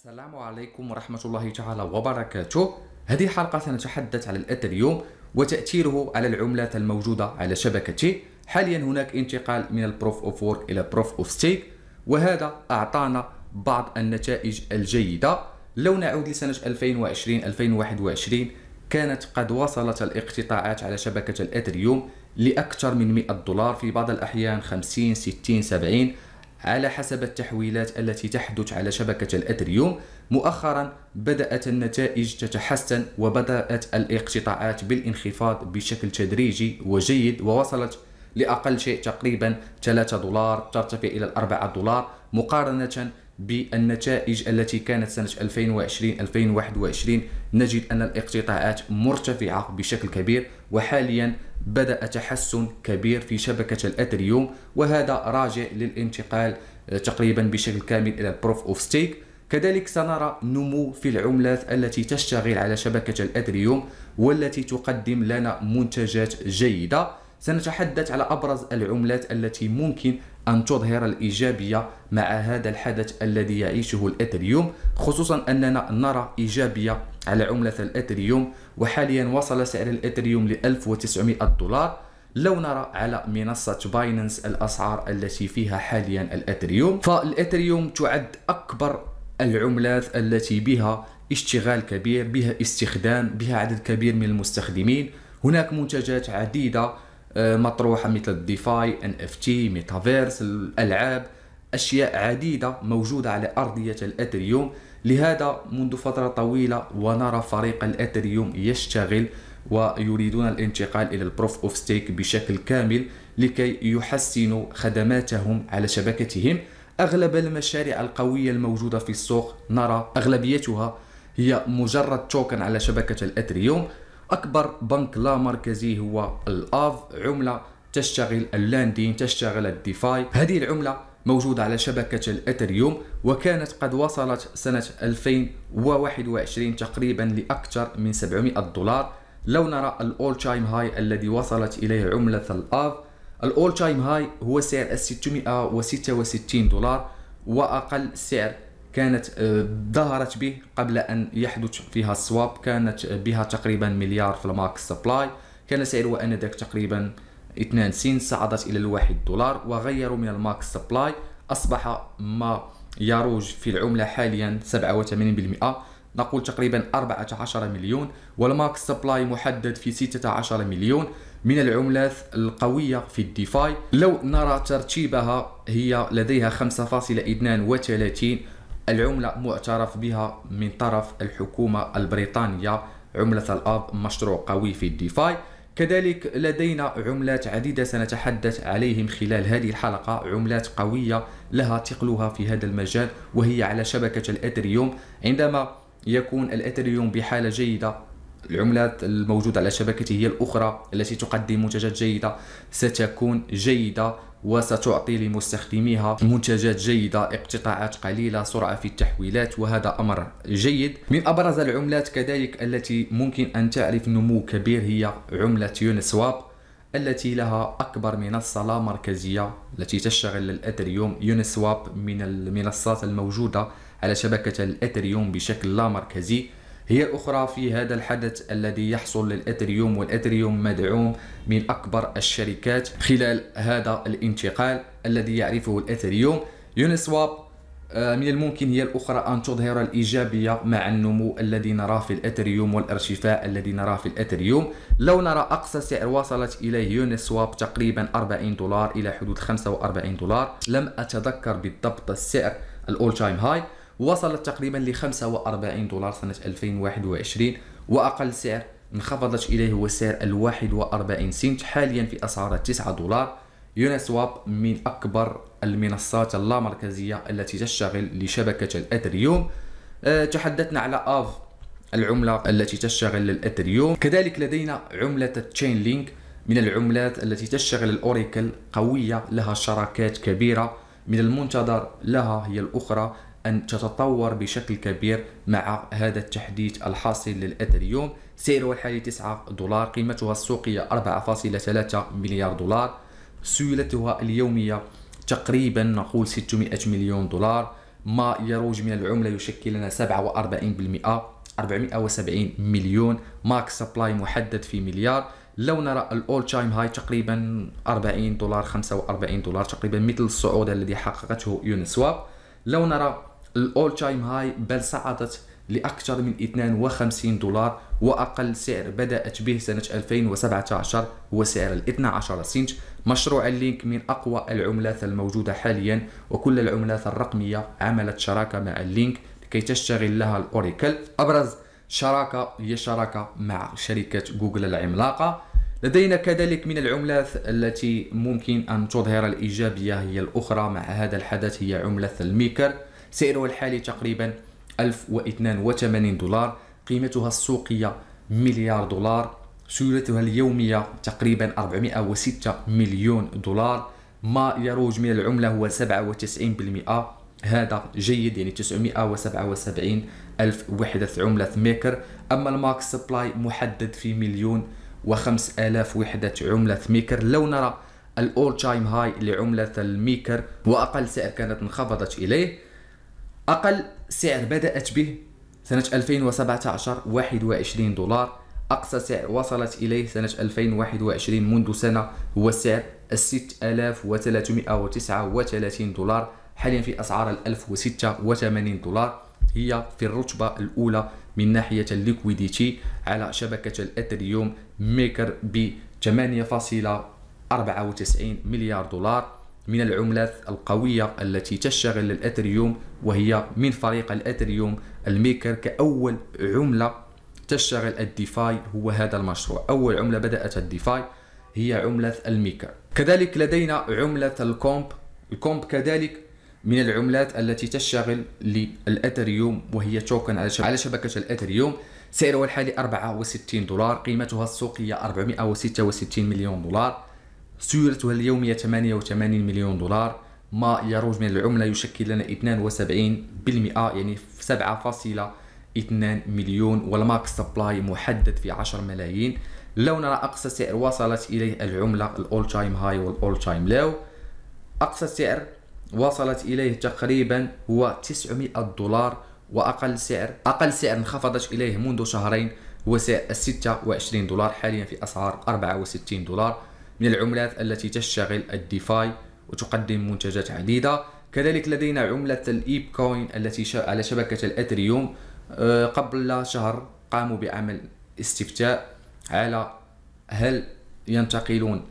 السلام عليكم ورحمة الله تعالى وبركاته هذه الحلقة سنتحدث على اليوم وتأثيره على العملات الموجودة على شبكتي حاليا هناك انتقال من البروف اوف وورك إلى بروف اوف ستيك وهذا أعطانا بعض النتائج الجيدة لو نعود لسنة 2020-2021 كانت قد وصلت الاقتطاعات على شبكة الأتريوم لأكثر من 100 دولار في بعض الأحيان 50 60 70 على حسب التحويلات التي تحدث على شبكة الأثريوم مؤخرا بدأت النتائج تتحسن وبدأت الاقتطاعات بالانخفاض بشكل تدريجي وجيد ووصلت لأقل شيء تقريبا 3 دولار ترتفع إلى 4 دولار مقارنة بالنتائج التي كانت سنة 2020 2021 نجد أن الاقتطاعات مرتفعة بشكل كبير وحاليا بدأ تحسن كبير في شبكة الأتريوم وهذا راجع للانتقال آه، تقريبا بشكل كامل إلى البروف أوف ستيك كذلك سنرى نمو في العملات التي تشتغل على شبكة الأتريوم والتي تقدم لنا منتجات جيدة سنتحدث على أبرز العملات التي ممكن أن تظهر الإيجابية مع هذا الحدث الذي يعيشه الإثريوم خصوصا أننا نرى إيجابية على عملة الإثريوم وحاليا وصل سعر الإثريوم ل 1900 دولار لو نرى على منصة بايننس الأسعار التي فيها حاليا الإثريوم فالإثريوم تعد أكبر العملات التي بها اشتغال كبير بها استخدام بها عدد كبير من المستخدمين هناك منتجات عديدة آه، مطروحه مثل الديفاي ان اف تي ميتافيرس الالعاب اشياء عديده موجوده على ارضيه الاثريوم لهذا منذ فتره طويله ونرى فريق الاثريوم يشتغل ويريدون الانتقال الى البروف اوف ستيك بشكل كامل لكي يحسنوا خدماتهم على شبكتهم اغلب المشاريع القويه الموجوده في السوق نرى اغلبيتها هي مجرد توكن على شبكه الاثريوم اكبر بنك لا مركزي هو الاف عمله تشتغل اللاندين تشتغل الديفاي هذه العمله موجودة على شبكة الإثريوم وكانت قد وصلت سنة 2021 تقريبا لأكثر من 700 دولار لو نرى الأول تايم هاي الذي وصلت إليه عملة الآف الأول تايم هاي هو سعر 666 دولار وأقل سعر كانت آه، ظهرت به قبل أن يحدث فيها السواب كانت آه، بها تقريبا مليار في المارك سبلاي كان سعرها آنذاك تقريبا 2 سنت صعدت إلى الواحد دولار وغيروا من المارك سبلاي أصبح ما يروج في العملة حاليا 87% نقول تقريبا 14 مليون والمارك سبلاي محدد في 16 مليون من العملات القوية في الديفاي لو نرى ترتيبها هي لديها 5.32 العملة معترف بها من طرف الحكومة البريطانية عملة الأب مشروع قوي في الديفاي كذلك لدينا عملات عديدة سنتحدث عليهم خلال هذه الحلقة عملات قوية لها ثقلها في هذا المجال وهي على شبكة الأتريوم عندما يكون الأتريوم بحالة جيدة العملات الموجودة على شبكته هي الأخرى التي تقدم منتجات جيدة ستكون جيدة وستعطي لمستخدميها منتجات جيدة اقتطاعات قليلة سرعة في التحويلات وهذا أمر جيد من أبرز العملات كذلك التي ممكن أن تعرف نمو كبير هي عملة يونسواب التي لها أكبر منصة لا مركزية التي تشتغل الأثريوم يونسواب من المنصات الموجودة على شبكة الأثريوم بشكل لا مركزي هي الأخرى في هذا الحدث الذي يحصل للأتريوم والأتريوم مدعوم من أكبر الشركات خلال هذا الانتقال الذي يعرفه الأتريوم يونسواب آه، من الممكن هي الأخرى أن تظهر الإيجابية مع النمو الذي نراه في الأتريوم والارتفاع الذي نراه في الأتريوم لو نرى أقصى سعر وصلت إليه يونسواب تقريبا 40 دولار إلى حدود 45 دولار لم أتذكر بالضبط السعر الأول تايم هاي وصلت تقريبا ل 45 دولار سنة 2021 وأقل سعر انخفضت إليه هو سعر ال 41 سنت حاليا في أسعار 9 دولار يونسواب من أكبر المنصات اللامركزية التي تشتغل لشبكة الأثريوم أه تحدثنا على آف العملة التي تشتغل للأثريوم كذلك لدينا عملة تشين لينك من العملات التي تشتغل الأوريكل قوية لها شراكات كبيرة من المنتظر لها هي الأخرى أن تتطور بشكل كبير مع هذا التحديث الحاصل للأثريوم سعره الحالي 9 دولار قيمتها السوقية 4.3 مليار دولار سيولتها اليومية تقريبا نقول 600 مليون دولار ما يروج من العملة يشكل لنا 47% 470 مليون ماكس سبلاي محدد في مليار لو نرى الاول تايم هاي تقريبا 40 دولار 45 دولار تقريبا مثل الصعود الذي حققته يونسواب لو نرى الاول تايم هاي بل صعدت لأكثر من 52 دولار وأقل سعر بدأت به سنة 2017 هو سعر ال 12 سنت مشروع اللينك من أقوى العملات الموجودة حاليا وكل العملات الرقمية عملت شراكة مع اللينك لكي تشتغل لها الأوريكل أبرز شراكة هي شراكة مع شركة جوجل العملاقة لدينا كذلك من العملات التي ممكن أن تظهر الإيجابية هي الأخرى مع هذا الحدث هي عملة الميكر سعرها الحالي تقريبا 1082 دولار قيمتها السوقية مليار دولار سيولتها اليومية تقريبا 406 مليون دولار ما يروج من العملة هو 97% هذا جيد يعني 977 ألف وحدة عملة ميكر أما الماكس سبلاي محدد في مليون و آلاف وحدة عملة ميكر لو نرى الأول تايم هاي لعملة الميكر وأقل سعر كانت انخفضت إليه أقل سعر بدأت به سنة 2017 21 دولار أقصى سعر وصلت إليه سنة 2021 منذ سنة هو سعر 6339 دولار حاليا في أسعار 1086 دولار هي في الرتبة الأولى من ناحية الليكويديتي على شبكة الأثريوم ميكر ب 8.94 مليار دولار من العملات القوية التي تشتغل الأثريوم وهي من فريق الأثريوم الميكر كأول عملة تشتغل الديفاي هو هذا المشروع أول عملة بدأت الديفاي هي عملة الميكر كذلك لدينا عملة الكومب الكومب كذلك من العملات التي تشتغل للأثريوم وهي توكن على شبكة الأثريوم سعرها الحالي 64 دولار قيمتها السوقية 466 مليون دولار سيولتها اليومية 88 مليون دولار ما يروج من العملة يشكل لنا 72% يعني 7.2 مليون والماك سبلاي محدد في 10 ملايين لو نرى أقصى سعر وصلت إليه العملة الأول تايم هاي والأول تايم لو أقصى سعر وصلت إليه تقريبا هو 900 دولار وأقل سعر أقل سعر انخفضت إليه منذ شهرين هو سعر 26 دولار حاليا في أسعار 64 دولار من العملات التي تشتغل الديفاي وتقدم منتجات عديدة كذلك لدينا عملة الإيب كوين التي على شبكة الأتريوم آه، قبل شهر قاموا بعمل استفتاء على هل ينتقلون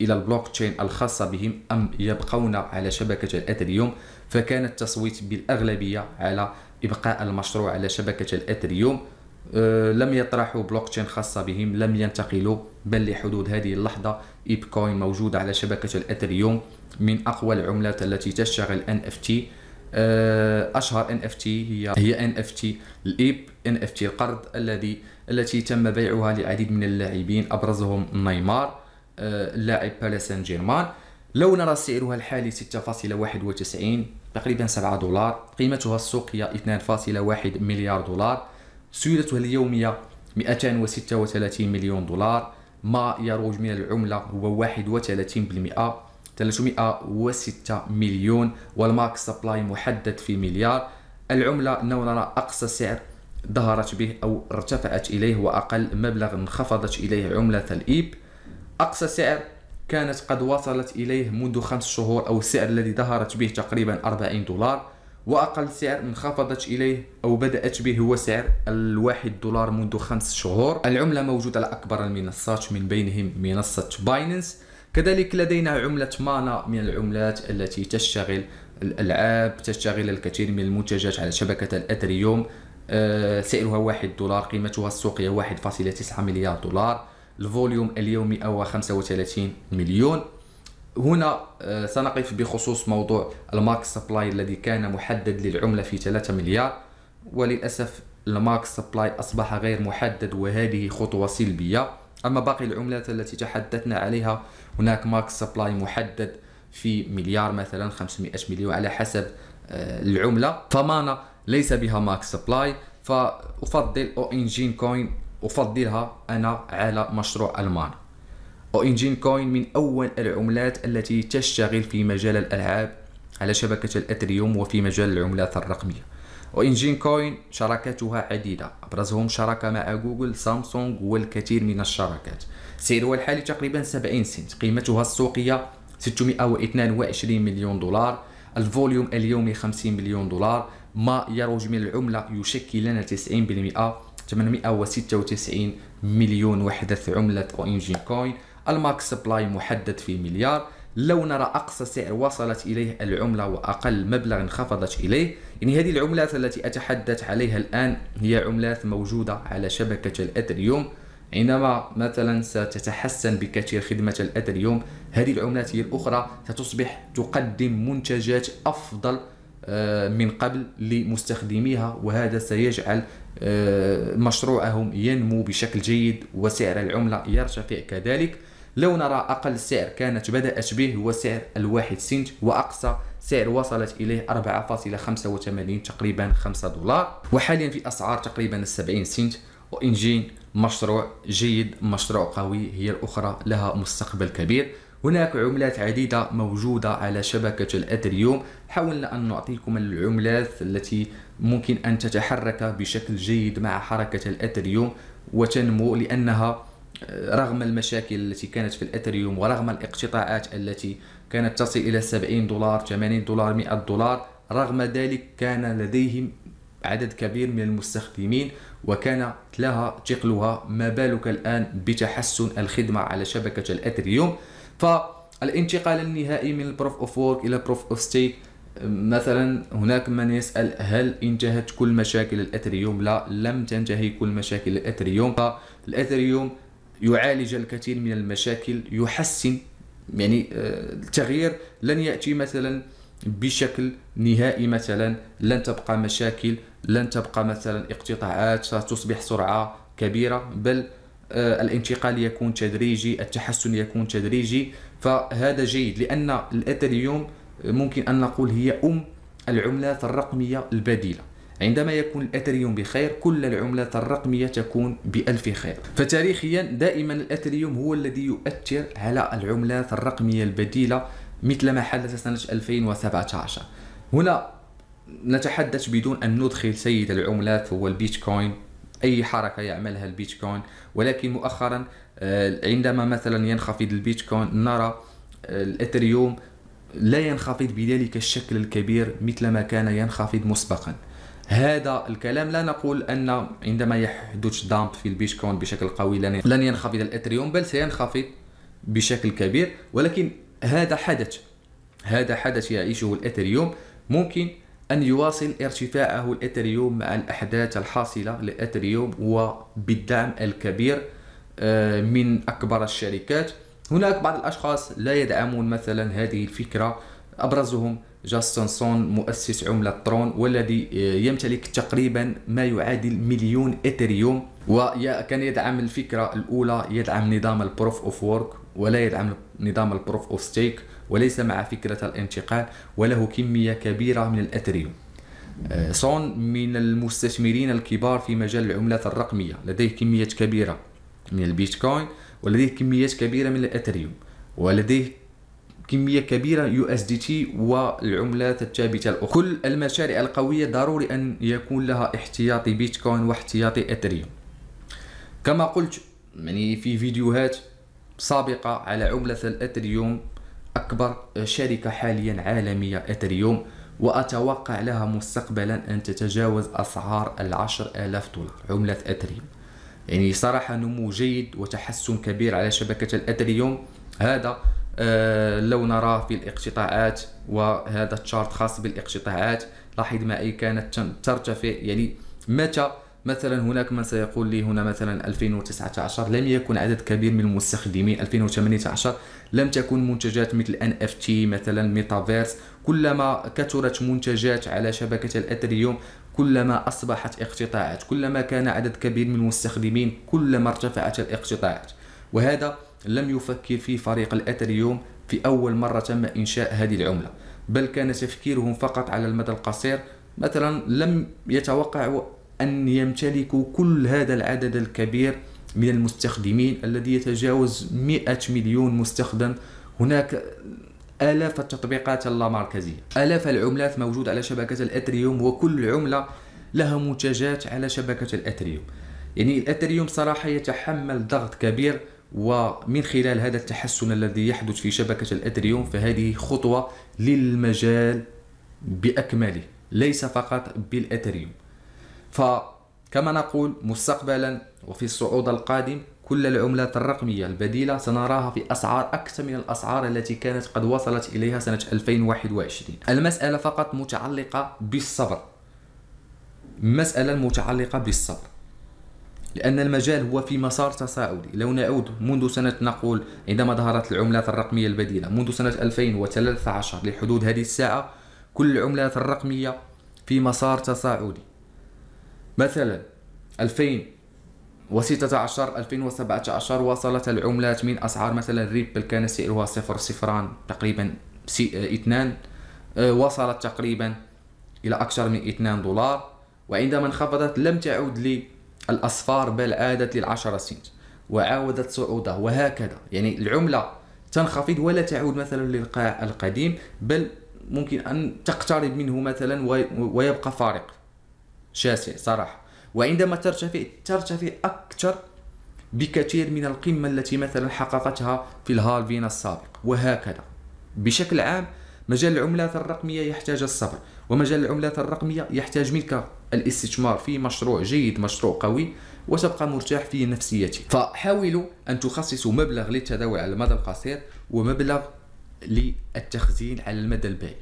الى البلوك تشين الخاصه بهم ام يبقون على شبكه الاثريوم فكان التصويت بالاغلبيه على ابقاء المشروع على شبكه الاثريوم آه، لم يطرحوا بلوك تشين خاصة بهم لم ينتقلوا بل لحدود هذه اللحظة إيب كوين موجودة على شبكة الأثريوم من أقوى العملات التي تشتغل ان اف تي آه، اشهر ان اف تي هي هي ان اف تي الايب ان اف تي القرض الذي التي تم بيعها لعديد من اللاعبين ابرزهم نيمار آه، اللاعب باريس سان جيرمان لو نرى سعرها الحالي 6.91 تقريبا 7 دولار قيمتها السوقية 2.1 مليار دولار سيولته اليومية 236 مليون دولار ما يروج من العملة هو 31% 306 مليون والماكس سبلاي محدد في مليار العملة نرى أقصى سعر ظهرت به أو ارتفعت إليه وأقل مبلغ انخفضت إليه عملة الإيب أقصى سعر كانت قد وصلت إليه منذ خمس شهور أو السعر الذي ظهرت به تقريبا 40 دولار وأقل سعر انخفضت إليه أو بدأت به هو سعر الواحد دولار منذ خمس شهور العملة موجودة على أكبر المنصات من بينهم منصة بايننس كذلك لدينا عملة مانا من العملات التي تشتغل الألعاب تشتغل الكثير من المنتجات على شبكة الأثريوم آه، سعرها واحد دولار قيمتها السوقية 1.9 مليار دولار الفوليوم اليومي هو 35 مليون هنا آه، سنقف بخصوص موضوع الماكس سبلاي الذي كان محدد للعملة في 3 مليار وللأسف الماكس سبلاي أصبح غير محدد وهذه خطوة سلبية أما باقي العملات التي تحدثنا عليها هناك ماكس سبلاي محدد في مليار مثلا 500 مليون على حسب آه، العملة فمانا ليس بها ماكس سبلاي فأفضل أو إنجين كوين أفضلها أنا على مشروع المانا وإنجين كوين من أول العملات التي تشتغل في مجال الألعاب على شبكة الأتريوم وفي مجال العملات الرقمية وإنجين كوين شراكاتها عديدة أبرزهم شراكة مع جوجل سامسونج والكثير من الشراكات سعرها الحالي تقريبا 70 سنت قيمتها السوقية 622 مليون دولار الفوليوم اليومي 50 مليون دولار ما يروج من العملة يشكل لنا 90% 896 مليون وحدة عملة وإنجين كوين الماكس سبلاي محدد في مليار لو نرى أقصى سعر وصلت إليه العملة وأقل مبلغ انخفضت إليه يعني هذه العملات التي أتحدث عليها الآن هي عملات موجودة على شبكة الأثريوم عندما مثلا ستتحسن بكثير خدمة الأثريوم هذه العملات هي الأخرى ستصبح تقدم منتجات أفضل آه، من قبل لمستخدميها وهذا سيجعل آه، مشروعهم ينمو بشكل جيد وسعر العملة يرتفع كذلك لو نرى أقل سعر كانت بدأت به هو سعر الواحد سنت وأقصى سعر وصلت إليه 4.85 تقريبا 5 دولار وحاليا في أسعار تقريبا 70 سنت وإنجين مشروع جيد مشروع قوي هي الأخرى لها مستقبل كبير هناك عملات عديدة موجودة على شبكة الاثريوم حاولنا أن نعطيكم العملات التي ممكن أن تتحرك بشكل جيد مع حركة الاثريوم وتنمو لأنها رغم المشاكل التي كانت في الاثريوم ورغم الاقتطاعات التي كانت تصل الى 70 دولار 80 دولار 100 دولار رغم ذلك كان لديهم عدد كبير من المستخدمين وكان لها ثقلها ما بالك الان بتحسن الخدمه على شبكه الاثريوم فالانتقال النهائي من البروف اوف وورك الى بروف اوف ستيك مثلا هناك من يسأل هل انتهت كل مشاكل الأثريوم لا لم تنتهي كل مشاكل الأثريوم فالأثريوم يعالج الكثير من المشاكل يحسن يعني آه، التغيير لن ياتي مثلا بشكل نهائي مثلا لن تبقى مشاكل لن تبقى مثلا اقتطاعات ستصبح سرعه كبيره بل آه، الانتقال يكون تدريجي التحسن يكون تدريجي فهذا جيد لان الاثريوم ممكن ان نقول هي ام العملات الرقميه البديله عندما يكون الأثريوم بخير كل العملات الرقمية تكون بألف خير فتاريخيا دائما الأثريوم هو الذي يؤثر على العملات الرقمية البديلة مثل ما حدث سنة 2017 هنا نتحدث بدون أن ندخل سيد العملات هو البيتكوين أي حركة يعملها البيتكوين ولكن مؤخرا آه، عندما مثلا ينخفض البيتكوين نرى آه، الأثريوم لا ينخفض بذلك الشكل الكبير مثل ما كان ينخفض مسبقا هذا الكلام لا نقول ان عندما يحدث دامب في البيتكوين بشكل قوي لن ينخفض الاتريوم بل سينخفض بشكل كبير ولكن هذا حدث هذا حدث يعيشه الاتريوم ممكن ان يواصل ارتفاعه الاتريوم مع الاحداث الحاصله لاتريوم وبالدعم الكبير آه، من اكبر الشركات هناك بعض الاشخاص لا يدعمون مثلا هذه الفكره أبرزهم جاستن سون مؤسس عملة ترون والذي يمتلك تقريبا ما يعادل مليون إثيريوم وكان يدعم الفكرة الأولى يدعم نظام البروف أوف وورك ولا يدعم نظام البروف أوف ستيك وليس مع فكرة الانتقال وله كمية كبيرة من الأثريوم سون من المستثمرين الكبار في مجال العملات الرقمية لديه كمية كبيرة من البيتكوين ولديه كميات كبيرة من الأثريوم ولديه كمية كبيره يو اس دي تي والعملات الثابته الاخرى كل المشاريع القويه ضروري ان يكون لها احتياطي بيتكوين واحتياطي اثريوم كما قلت يعني في فيديوهات سابقه على عمله الاثريوم اكبر شركه حاليا عالميه اثريوم وأتوقع لها مستقبلا أن تتجاوز أسعار العشر آلاف دولار عملة اثريوم يعني صراحة نمو جيد وتحسن كبير على شبكة الاثريوم هذا آه، لو نرى في الاقتطاعات وهذا التشارت خاص بالاقتطاعات لاحظ معي كانت ترتفع يعني متى مثلا هناك من سيقول لي هنا مثلا 2019 لم يكن عدد كبير من المستخدمين 2018 لم تكن منتجات مثل ان اف تي مثلا ميتافيرس كلما كثرت منتجات على شبكة الأثريوم كلما أصبحت اقتطاعات كلما كان عدد كبير من المستخدمين كلما ارتفعت الاقتطاعات وهذا لم يفكر فيه فريق الاثريوم في أول مرة تم إنشاء هذه العملة بل كان تفكيرهم فقط على المدى القصير مثلا لم يتوقعوا أن يمتلكوا كل هذا العدد الكبير من المستخدمين الذي يتجاوز 100 مليون مستخدم هناك آلاف التطبيقات اللامركزية آلاف العملات موجودة على شبكة الاثريوم وكل عملة لها منتجات على شبكة الاثريوم يعني الاثريوم صراحة يتحمل ضغط كبير ومن خلال هذا التحسن الذي يحدث في شبكة الأثريوم فهذه خطوة للمجال بأكمله ليس فقط بالأتريوم فكما نقول مستقبلا وفي الصعود القادم كل العملات الرقمية البديلة سنراها في أسعار أكثر من الأسعار التي كانت قد وصلت إليها سنة 2021 المسألة فقط متعلقة بالصبر مسألة متعلقة بالصبر لأن المجال هو في مسار تصاعدي لو نعود منذ سنة نقول عندما ظهرت العملات الرقمية البديلة منذ سنة 2013 لحدود هذه الساعة كل العملات الرقمية في مسار تصاعدي مثلا 2016 2017 وصلت العملات من أسعار مثلا ريبل كان سعرها صفر صفران تقريبا آه، اثنان آه، وصلت تقريبا إلى أكثر من 2 دولار وعندما انخفضت لم تعود لي الأصفار بل عادت للعشرة سنت وعاودت صعوده وهكذا يعني العملة تنخفض ولا تعود مثلا للقاع القديم بل ممكن أن تقترب منه مثلا ويبقى فارق شاسع صراحة وعندما ترتفع ترتفع أكثر بكثير من القمة التي مثلا حققتها في الهالفين السابق وهكذا بشكل عام مجال العملات الرقمية يحتاج الصبر ومجال العملات الرقمية يحتاج منك الاستثمار في مشروع جيد مشروع قوي وتبقى مرتاح في نفسيتك فحاولوا أن تخصصوا مبلغ للتداول على المدى القصير ومبلغ للتخزين على المدى البعيد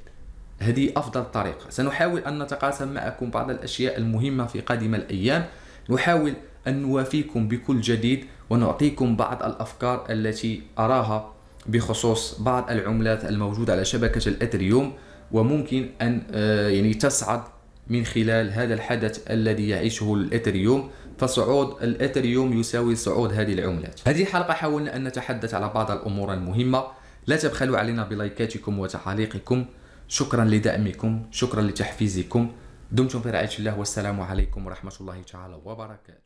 هذه أفضل طريقة سنحاول أن نتقاسم معكم بعض الأشياء المهمة في قادم الأيام نحاول أن نوافيكم بكل جديد ونعطيكم بعض الأفكار التي أراها بخصوص بعض العملات الموجودة على شبكة الأتريوم وممكن أن آه، يعني تصعد من خلال هذا الحدث الذي يعيشه الإثريوم فصعود الإثريوم يساوي صعود هذه العملات هذه الحلقة حاولنا أن نتحدث على بعض الأمور المهمة لا تبخلوا علينا بلايكاتكم وتعليقكم شكرا لدعمكم شكرا لتحفيزكم دمتم في رعاية الله والسلام عليكم ورحمة الله تعالى وبركاته